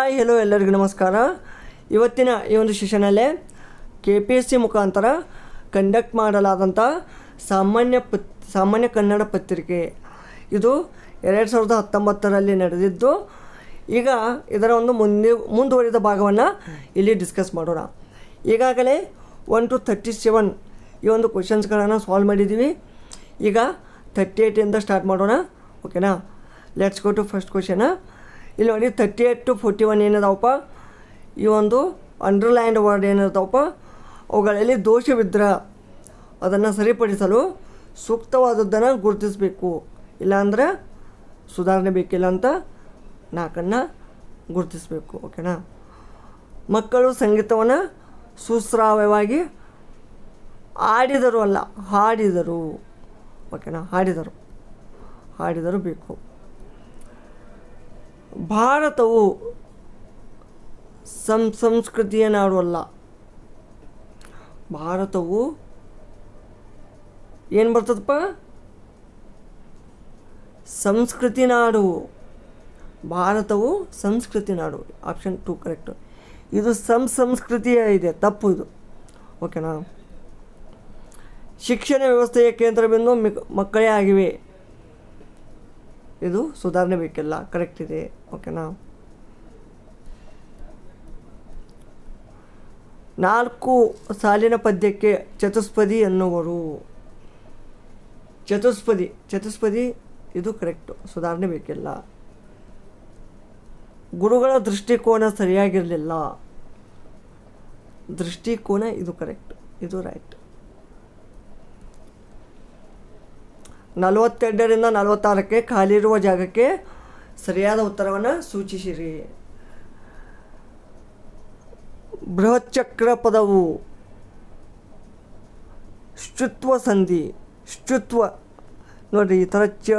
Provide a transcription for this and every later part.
hi hello ಎಲ್ಲರಿಗೂ ನಮಸ್ಕಾರ ಇವತ್ತಿನ ಈ ಒಂದು ಸೆಷನಲ್ಲಿ ಕೆ ಪಿ ಎಸ್ ಸಿ ಮುಖಾಂತರ ಕಂಡಕ್ಟ್ ಮಾಡಲಾದಂಥ ಸಾಮಾನ್ಯ ಪತ್ ಸಾಮಾನ್ಯ ಕನ್ನಡ ಪತ್ರಿಕೆ ಇದು ಎರಡು ಸಾವಿರದ ಹತ್ತೊಂಬತ್ತರಲ್ಲಿ ನಡೆದಿದ್ದು ಈಗ ಇದರ ಒಂದು ಮುಂದೆ ಮುಂದುವರಿದ ಭಾಗವನ್ನು ಇಲ್ಲಿ ಡಿಸ್ಕಸ್ ಮಾಡೋಣ ಈಗಾಗಲೇ ಒನ್ ಟು ಥರ್ಟಿ ಸೆವೆನ್ ಈ ಒಂದು ಕ್ವಶನ್ಸ್ಗಳನ್ನು ಸಾಲ್ವ್ ಮಾಡಿದ್ದೀವಿ ಈಗ ತರ್ಟಿ ಏಯ್ಟಿಂದ ಸ್ಟಾರ್ಟ್ ಮಾಡೋಣ ಓಕೆನಾ let's go to first question ಇಲ್ಲಿ ನೋಡಿ thirty eight to forty one ಏನಿದಾವಪ್ಪ ಈ ಒಂದು ಅಂಡರ್ಲ್ಯಾಂಡ್ ವರ್ಡ್ ಏನಿರ್ತಾವಪ್ಪ ಅವುಗಳಲ್ಲಿ ದೋಷವಿದ್ರೆ ಅದನ್ನು ಸರಿಪಡಿಸಲು ಸೂಕ್ತವಾದದ್ದನ್ನು ಗುರುತಿಸಬೇಕು ಇಲ್ಲಾಂದ್ರೆ ಸುಧಾರಣೆ ಬೇಕಿಲ್ಲ ಅಂತ ನಾಲ್ಕನ್ನು ಗುರುತಿಸಬೇಕು ಓಕೆನಾ ಮಕ್ಕಳು ಸಂಗೀತವನ್ನು ಸುಶ್ರಾವ್ಯವಾಗಿ ಆಡಿದರು ಅಲ್ಲ ಹಾಡಿದರು ಓಕೆನಾ ಹಾಡಿದರು ಹಾಡಿದರು ಬೇಕು ಭಾರತವು ಸಂ ಸಂಸ್ಕೃತಿಯ ನಾಡು ಅಲ್ಲ ಭಾರತವು ಏನು ಬರ್ತದಪ್ಪ ಸಂಸ್ಕೃತಿ ನಾಡು ಭಾರತವು ಸಂಸ್ಕೃತಿ ನಾಡು ಆಪ್ಷನ್ ಟು ಕರೆಕ್ಟು ಇದು ಸಂ ಸಂಸ್ಕೃತಿಯ ಇದೆ ತಪ್ಪು ಇದು ಓಕೆನಾ ಶಿಕ್ಷಣ ವ್ಯವಸ್ಥೆಯ ಮಿಕ್ ಮಕ್ಕಳೇ ಆಗಿವೆ ಇದು ಸುಧಾರಣೆ ಬೇಕಿಲ್ಲ ಕರೆಕ್ಟ್ ಇದೆ ಓಕೆನಾ ನಾಲ್ಕು ಸಾಲಿನ ಪದ್ಯಕ್ಕೆ ಚತುಷ್ಪದಿ ಎನ್ನುವರು ಚತುಷ್ಪದಿ ಚತುಷ್ಪದಿ ಇದು ಕರೆಕ್ಟು ಸುಧಾರಣೆ ಬೇಕಿಲ್ಲ ಗುರುಗಳ ದೃಷ್ಟಿಕೋನ ಸರಿಯಾಗಿರಲಿಲ್ಲ ದೃಷ್ಟಿಕೋನ ಇದು ಕರೆಕ್ಟ್ ಇದು ರೈಟ್ ನಲವತ್ತೆರಡರಿಂದ ನಲವತ್ತಾರಕ್ಕೆ ಖಾಲಿರುವ ಜಾಗಕ್ಕೆ ಸರಿಯಾದ ಉತ್ತರವನ್ನು ಸೂಚಿಸಿರಿ ಬೃಹಚಕ್ರ ಪದವು ಶುತ್ವ ಸಂಧಿ ಶುತ್ವ ನೋಡಿ ಈ ಥರ ಚ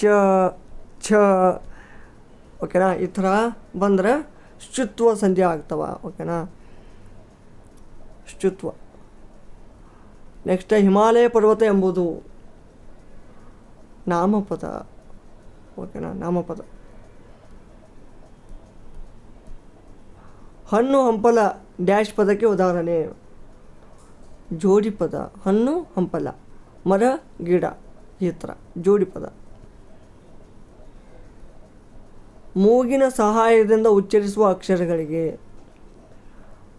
ಚ ಛ ಓಕೆನಾ ಈ ಥರ ಬಂದರೆ ಶುತ್ವ ಸಂಧಿ ಆಗ್ತವ ಓಕೆನಾ ಶುತ್ವ ನೆಕ್ಸ್ಟ್ ಹಿಮಾಲಯ ಪರ್ವತ ಎಂಬುದು ನಾಮಪದ ಓಕೆನಾ ನಾಮಪದ ಹಣ್ಣು ಹಂಪಲ ಡ್ಯಾಶ್ ಪದಕ್ಕೆ ಉದಾಹರಣೆ ಜೋಡಿಪದ ಪದ ಹಣ್ಣು ಹಂಪಲ ಮರ ಗಿಡ ಈ ಥರ ಜೋಡಿ ಮೂಗಿನ ಸಹಾಯದಿಂದ ಉಚ್ಚರಿಸುವ ಅಕ್ಷರಗಳಿಗೆ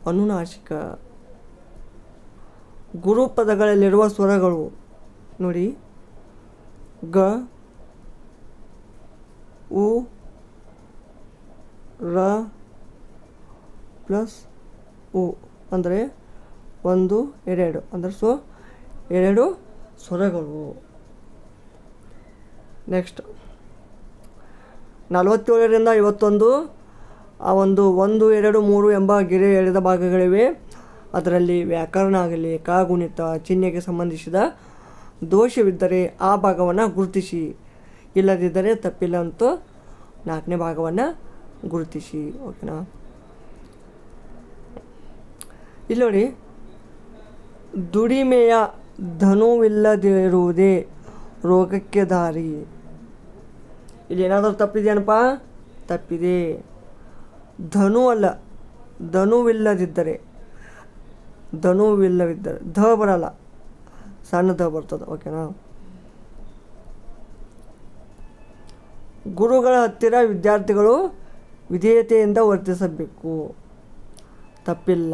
ಅನುನಾಶಿಕ ಗುರುಪದಗಳಲ್ಲಿರುವ ಸ್ವರಗಳು ನೋಡಿ ಗ ಉ ರ ಪ್ಲಸ್ ಉ ಅಂದರೆ ಒಂದು ಎರಡು ಅಂದರೆ ಸೊ ಎರಡು ಸ್ವರಗಳು ನೆಕ್ಸ್ಟ್ ನಲವತ್ತೇಳರಿಂದ ಐವತ್ತೊಂದು ಆ ಒಂದು ಒಂದು ಎರಡು ಮೂರು ಎಂಬ ಗೆರೆ ಎಳೆದ ಭಾಗಗಳಿವೆ ಅದರಲ್ಲಿ ವ್ಯಾಕರಣ ಆಗಲಿ ಕಾಗುಣಿತ ಚಿಹ್ನೆಗೆ ಸಂಬಂಧಿಸಿದ ದೋಷವಿದ್ದರೆ ಆ ಭಾಗವನ್ನು ಗುರುತಿಸಿ ಇಲ್ಲದಿದ್ದರೆ ತಪ್ಪಿಲ್ಲ ಅಂತೂ ನಾಲ್ಕನೇ ಭಾಗವನ್ನು ಗುರುತಿಸಿ ಓಕೆನಾ ಇಲ್ಲ ನೋಡಿ ದುಡಿಮೆಯ ಧನುವಿಲ್ಲದಿರುವುದೇ ರೋಗಕ್ಕೆ ದಾರಿ ಇಲ್ಲಿ ಏನಾದರೂ ತಪ್ಪಿದೆಯೇನಪ್ಪ ತಪ್ಪಿದೆ ಧನು ಅಲ್ಲ ಧನುವಿಲ್ಲದಿದ್ದರೆ ಧನುವಿಲ್ಲವಿದ್ದರೆ ಧ ಬರಲ್ಲ ಸಣ್ಣದ ಬರ್ತದೆ ಓಕೆನಾ ಗುರುಗಳ ಹತ್ತಿರ ವಿದ್ಯಾರ್ಥಿಗಳು ವಿಧೇಯತೆಯಿಂದ ವರ್ತಿಸಬೇಕು ತಪ್ಪಿಲ್ಲ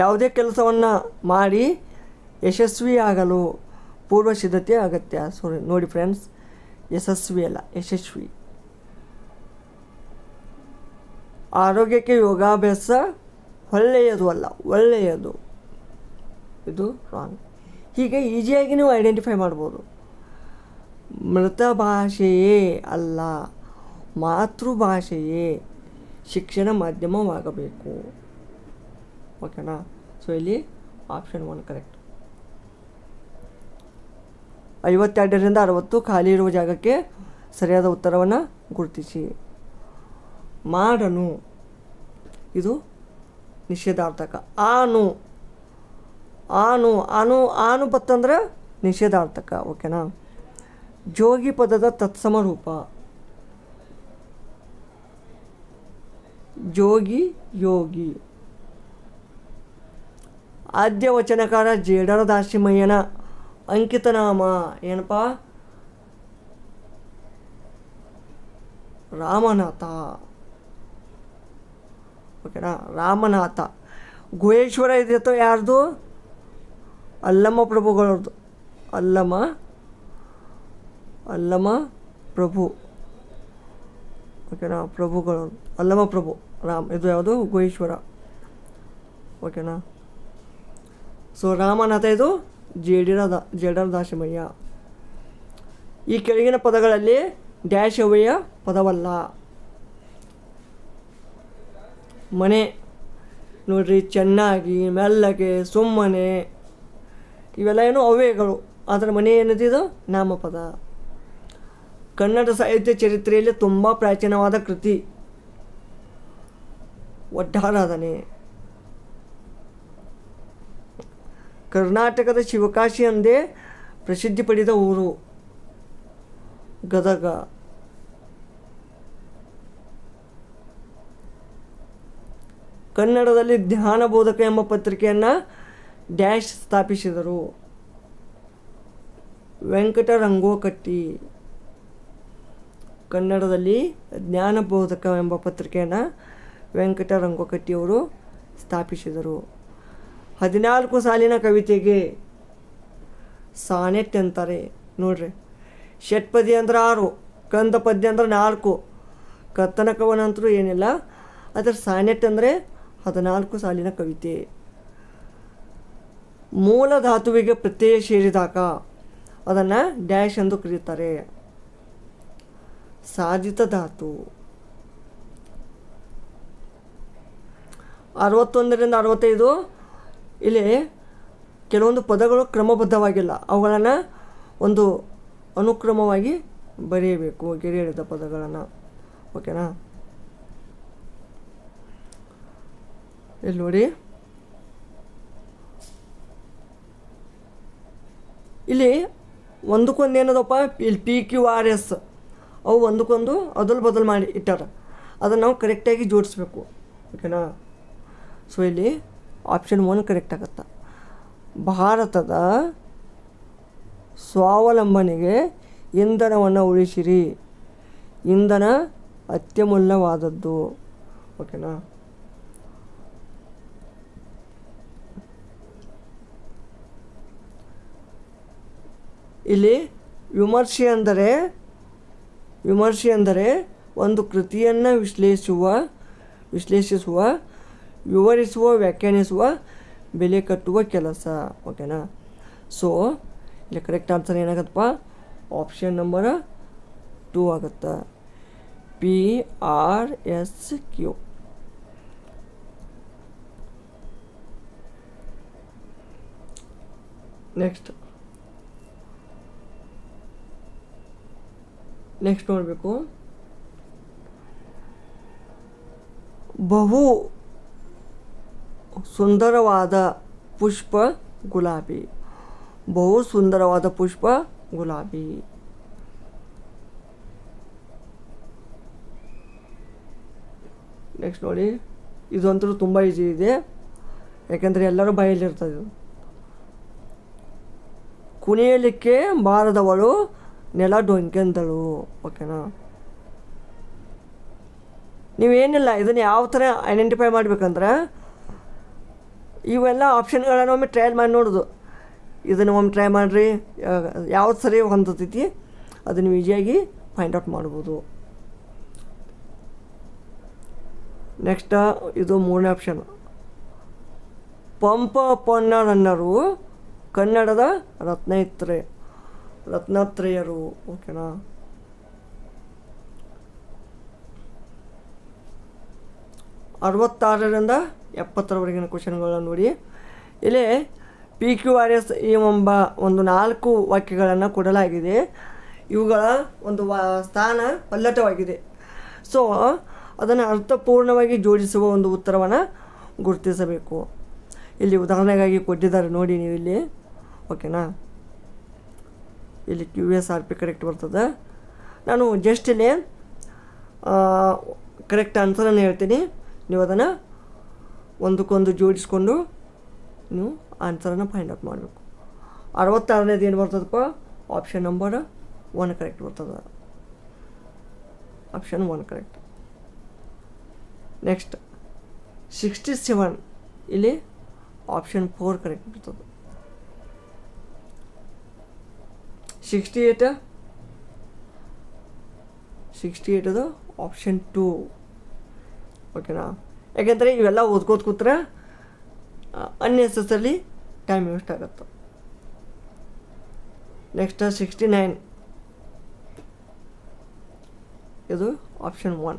ಯಾವುದೇ ಕೆಲಸವನ್ನು ಮಾಡಿ ಯಶಸ್ವಿಯಾಗಲು ಪೂರ್ವ ಸಿದ್ಧತೆ ಅಗತ್ಯ ಸೋರಿ ನೋಡಿ ಫ್ರೆಂಡ್ಸ್ ಯಶಸ್ವಿ ಅಲ್ಲ ಯಶಸ್ವಿ ಆರೋಗ್ಯಕ್ಕೆ ಯೋಗಾಭ್ಯಾಸ ಒಳ್ಳೆಯದು ಅಲ್ಲ ಒಳ್ಳೆಯದು ಇದು ರಾಂಗ್ ಹೀಗೆ ಈಸಿಯಾಗಿ ನೀವು ಐಡೆಂಟಿಫೈ ಮಾಡ್ಬೋದು ಮೃತ ಭಾಷೆಯೇ ಅಲ್ಲ ಮಾತೃಭಾಷೆಯೇ ಶಿಕ್ಷಣ ಮಾಧ್ಯಮವಾಗಬೇಕು ಓಕೆನಾ ಸೊ ಇಲ್ಲಿ ಆಪ್ಷನ್ ಒನ್ ಕರೆಕ್ಟ್ ಐವತ್ತೆರಡರಿಂದ ಅರವತ್ತು ಖಾಲಿ ಇರುವ ಜಾಗಕ್ಕೆ ಸರಿಯಾದ ಉತ್ತರವನ್ನು ಗುರುತಿಸಿ ಮಾಡನು ಇದು ನಿಷೇಧಾರ್ಥಕ ಆನು ಆನು ಆನು ಆನು ಬತ್ತಂದ್ರೆ ನಿಷೇಧಾರ್ಥಕ ಓಕೆನಾ ಜೋಗಿ ಪದದ ತತ್ಸಮರೂಪ ಜೋಗಿ ಯೋಗಿ ಆದ್ಯ ವಚನಕಾರ ಜೇಡರ ದಾಸಿಮಯ್ಯನ ಅಂಕಿತನಾಮ ಏನಪ್ಪ ರಾಮನಾಥ ಓಕೆನಾ ರಾಮನಾಥ ಗುಹೇಶ್ವರ ಇದ್ದಿತ್ತು ಯಾರ್ದು ಅಲ್ಲಮ್ಮ ಪ್ರಭುಗಳವ್ರದ್ದು ಅಲ್ಲಮ್ಮ ಅಲ್ಲಮ್ಮ ಪ್ರಭು ಓಕೆನಾ ಪ್ರಭುಗಳು ಅಲ್ಲಮ್ಮ ಪ್ರಭು ರಾಮ್ ಇದು ಯಾವುದು ಗುಹೇಶ್ವರ ಓಕೆನಾ ಸೊ ರಾಮನಾಥ ಇದು ಜೇಡಿರ ದಾ ಜೇಡರ ದಾಶಮಯ್ಯ ಈ ಕೆಳಗಿನ ಪದಗಳಲ್ಲಿ ಡ್ಯಾಶ್ ಅವಯ್ಯ ಪದವಲ್ಲ ಮನೆ ನೋಡ್ರಿ ಚೆನ್ನಾಗಿ ಮೆಲ್ಲಗೆ ಸುಮ್ಮನೆ ಇವೆಲ್ಲ ಏನು ಅವ್ಯಗಳು ಆದರೆ ಮನೆ ಏನಿದೆ ನಾಮಪದ ಕನ್ನಡ ಸಾಹಿತ್ಯ ಚರಿತ್ರೆಯಲ್ಲಿ ತುಂಬ ಪ್ರಾಚೀನವಾದ ಕೃತಿ ಒಡ್ಡಾರಾಧನೆ ಕರ್ನಾಟಕದ ಶಿವಕಾಶಿ ಎಂದೇ ಪ್ರಸಿದ್ಧಿ ಪಡೆದ ಊರು ಗದಗ ಕನ್ನಡದಲ್ಲಿ ಧ್ಯಾನ ಬೋಧಕ ಎಂಬ ಪತ್ರಿಕೆಯನ್ನು ಡ್ಯಾಶ್ ಸ್ಥಾಪಿಸಿದರು ವೆಂಕಟರಂಗೋಕಟ್ಟಿ ಕನ್ನಡದಲ್ಲಿ ಜ್ಞಾನಬೋಧಕ ಎಂಬ ಪತ್ರಿಕೆಯನ್ನು ವೆಂಕಟರಂಗೋಕಟ್ಟಿಯವರು ಸ್ಥಾಪಿಸಿದರು ಹದಿನಾಲ್ಕು ಸಾಲಿನ ಕವಿತೆಗೆ ಸಾನೆಟ್ ಅಂತಾರೆ ನೋಡ್ರಿ ಷಟ್ಪದಿ ಅಂದ್ರೆ ಆರು ಪದ್ಯ ಅಂದ್ರೆ ನಾಲ್ಕು ಕತ್ತನಕವನ ಅಂತರೂ ಏನಿಲ್ಲ ಅದರ ಸಾನೆಟ್ ಅಂದರೆ ಹದಿನಾಲ್ಕು ಸಾಲಿನ ಕವಿತೆ ಮೂಲ ಧಾತುವಿಗೆ ಪ್ರತ್ಯಯ ಸೇರಿದಾಗ ಅದನ್ನು ಡ್ಯಾಶ್ ಎಂದು ಕರೀತಾರೆ ಸಾಧಿತ ಧಾತು ಅರವತ್ತೊಂದರಿಂದ ಅರವತ್ತೈದು ಇಲ್ಲಿ ಕೆಲವೊಂದು ಪದಗಳು ಕ್ರಮಬದ್ಧವಾಗಿಲ್ಲ ಅವುಗಳನ್ನು ಒಂದು ಅನುಕ್ರಮವಾಗಿ ಬರೆಯಬೇಕು ಗೆರೆ ಹಿಡಿದ ಪದಗಳನ್ನು ಓಕೆನಾ el ನೋಡಿ ಇಲ್ಲಿ ಒಂದಕ್ಕೊಂದು ಏನದಪ್ಪ ಇಲ್ಲಿ ಪಿ ಕ್ಯೂ ಆರ್ ಎಸ್ ಅವು ಒಂದಕ್ಕೊಂದು ಅದಲು ಬದಲು ಮಾಡಿ ಇಟ್ಟಾರ ಅದನ್ನು ನಾವು ಕರೆಕ್ಟಾಗಿ ಜೋಡಿಸ್ಬೇಕು ಓಕೆನಾ ಸೊ ಇಲ್ಲಿ ಆಪ್ಷನ್ ಒನ್ ಕರೆಕ್ಟ್ ಆಗತ್ತೆ ಭಾರತದ ಸ್ವಾವಲಂಬನೆಗೆ ಇಂಧನವನ್ನು ಉಳಿಸಿರಿ ಇಂಧನ ಅತ್ಯಮೂಲ್ಯವಾದದ್ದು ಓಕೆನಾ ಇಲ್ಲಿ ವಿಮರ್ಶೆ ಅಂದರೆ ವಿಮರ್ಶೆ ಅಂದರೆ ಒಂದು ಕೃತಿಯನ್ನು ವಿಶ್ಲೇಷಿಸುವ ವಿಶ್ಲೇಷಿಸುವ ವಿವರಿಸುವ ವ್ಯಾಖ್ಯಾನಿಸುವ ಬೆಲೆ ಕಟ್ಟುವ ಕೆಲಸ ಓಕೆನಾ ಸೊ ಇಲ್ಲಿ ಕರೆಕ್ಟ್ ಆನ್ಸರ್ ಏನಾಗತ್ತಪ್ಪ ಆಪ್ಷನ್ ನಂಬರ್ ಟೂ ಆಗುತ್ತೆ P R S Q next next ನೋಡಬೇಕು ಬಹು ಸುಂದರವಾದ ಪುಷ್ಪ ಗುಲಾಬಿ ಬಹು ಸುಂದರವಾದ ಪುಷ್ಪ ಗುಲಾಬಿ ನೆಕ್ಸ್ಟ್ ನೋಡಿ ಇದಂತೂ ತುಂಬ ಈಸಿ ಇದೆ ಯಾಕೆಂದರೆ ಎಲ್ಲರೂ ಬಯಲಿರ್ತದೆ ಕುಣಿಯಲಿಕ್ಕೆ ಬಾರದವಳು ನೆಲ ಡೊಂಕೆಂದಳು ಓಕೆನಾ ನೀವೇನಿಲ್ಲ ಇದನ್ನು ಯಾವ ಥರ ಐಡೆಂಟಿಫೈ ಮಾಡಬೇಕಂದ್ರೆ ಇವೆಲ್ಲ ಆಪ್ಷನ್ಗಳನ್ನು ಒಮ್ಮೆ ಟ್ರೈಲ್ ಮಾಡಿ ನೋಡೋದು ಇದನ್ನು ಒಮ್ಮೆ ಟ್ರೈ ಮಾಡಿರಿ ಯಾವ್ದು ಸರಿ ಹೊಂದತೈತಿ ಅದನ್ನು ಈಸಿಯಾಗಿ ಫೈಂಡ್ ಔಟ್ ಮಾಡ್ಬೋದು ನೆಕ್ಸ್ಟ್ ಇದು ಮೂರನೇ ಆಪ್ಷನ್ ಪಂಪ ಪೊನ್ನ ಕನ್ನಡದ ರತ್ನ ಇತ್ತರೆ ರತ್ನಾತ್ರೇಯರು ಓಕೆನಾ ಅರವತ್ತಾರರಿಂದ ಎಪ್ಪತ್ತರವರೆಗಿನ ಕ್ವಶನ್ಗಳನ್ನು ನೋಡಿ ಇಲ್ಲಿ ಪಿ ಕ್ಯೂ ಆರ್ ಎಸ್ ಎಂಬ ಒಂದು ನಾಲ್ಕು ವಾಕ್ಯಗಳನ್ನು ಕೊಡಲಾಗಿದೆ ಇವುಗಳ ಒಂದು ವಾ ಸ್ಥಾನ ಪಲ್ಲಟವಾಗಿದೆ ಸೊ ಅದನ್ನು ಅರ್ಥಪೂರ್ಣವಾಗಿ ಜೋಡಿಸುವ ಒಂದು ಉತ್ತರವನ್ನು ಗುರುತಿಸಬೇಕು ಇಲ್ಲಿ ಉದಾಹರಣೆಗಾಗಿ ಕೊಟ್ಟಿದ್ದಾರೆ ನೋಡಿ ನೀವು ಇಲ್ಲಿ ಓಕೆನಾ ಇಲ್ಲಿ Q S R P correct ಬರ್ತದೆ ನಾನು ಜಸ್ಟ್ ಇಲ್ಲಿ ಕರೆಕ್ಟ್ ಆನ್ಸರನ್ನು ಹೇಳ್ತೀನಿ ನೀವು ಅದನ್ನು ಒಂದಕ್ಕೊಂದು ಜೋಡಿಸ್ಕೊಂಡು ನೀವು ಆನ್ಸರನ್ನು ಫೈಂಡ್ ಔಟ್ ಮಾಡಬೇಕು ಅರವತ್ತಾರನೇದು ಏನು ಬರ್ತದಪ್ಪ ಆಪ್ಷನ್ ನಂಬರ್ ಒನ್ ಕರೆಕ್ಟ್ ಬರ್ತದೆ option one correct next sixty seven ಇಲ್ಲಿ ಆಪ್ಷನ್ ಫೋರ್ ಕರೆಕ್ಟ್ ಬರ್ತದೆ ಸಿಕ್ಸ್ಟಿ ಏಯ್ಟ್ ಸಿಕ್ಸ್ಟಿ ಏಯ್ಟ್ ಅದು ಆಪ್ಷನ್ ಟೂ ಓಕೆನಾ ಯಾಕೆಂದರೆ ಇವೆಲ್ಲ ಓದ್ಕೋತ ಕೂತ್ರೆ ಅನ್ನೆಸಸಲಿ ಟೈಮ್ ವೇಸ್ಟ್ ಆಗುತ್ತೆ ನೆಕ್ಸ್ಟ್ ಸಿಕ್ಸ್ಟಿ ನೈನ್ ಇದು ಆಪ್ಷನ್ ಒನ್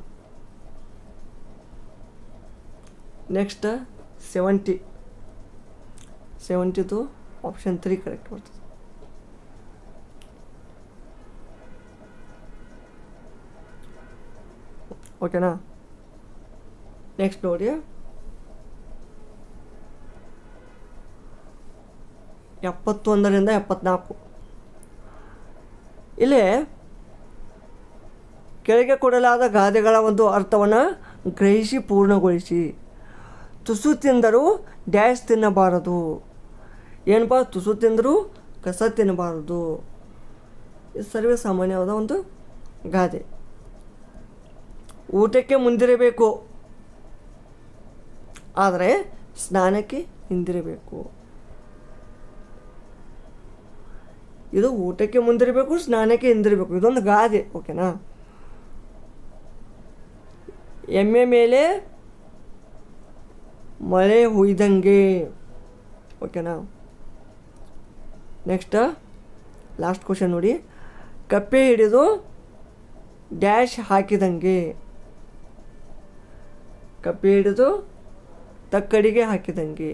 ನೆಕ್ಸ್ಟ್ ಸೆವೆಂಟಿ ಸೆವೆಂಟಿದು ಆಪ್ಷನ್ ತ್ರೀ ಕರೆಕ್ಟ್ ಬರ್ತದೆ ಓಕೆನಾ ನೆಕ್ಸ್ಟ್ ನೋಡಿ ಎಪ್ಪತ್ತೊಂದರಿಂದ ಎಪ್ಪತ್ನಾಲ್ಕು ಇಲ್ಲಿ ಕೆಳಗೆ ಕೊಡಲಾದ ಗಾದೆಗಳ ಒಂದು ಅರ್ಥವನ್ನು ಗ್ರಹಿಸಿ ಪೂರ್ಣಗೊಳಿಸಿ ತುಸು ತಿಂದರೂ ಡ್ಯಾಶ್ ತಿನ್ನಬಾರದು ಏನಪ್ಪ ತುಸು ತಿಂದರೂ ಕಸ ತಿನ್ನಬಾರದು ಇದು ಸರ್ವೇ ಸಾಮಾನ್ಯವಾದ ಒಂದು ಗಾದೆ ಊಟಕ್ಕೆ ಮುಂದಿರಬೇಕು ಆದರೆ ಸ್ನಾನಕ್ಕೆ ಹಿಂದಿರಬೇಕು ಇದು ಊಟಕ್ಕೆ ಮುಂದಿರಬೇಕು ಸ್ನಾನಕ್ಕೆ ಹಿಂದಿರಬೇಕು ಇದೊಂದು ಗಾದೆ ಓಕೆನಾ ಎಮ್ಮೆ ಮೇಲೆ ಮಳೆ ಹುಯ್ದಂಗೆ ಓಕೆನಾ ನೆಕ್ಸ್ಟ್ ಲಾಸ್ಟ್ ಕ್ವಶನ್ ನೋಡಿ ಕಪ್ಪೆ ಹಿಡಿದು ಡ್ಯಾಶ್ ಹಾಕಿದಂಗೆ ಕಪ್ಪಿ ಹಿಡಿದು ತಕ್ಕಡಿಗೆ ಹಾಕಿದಂಗೆ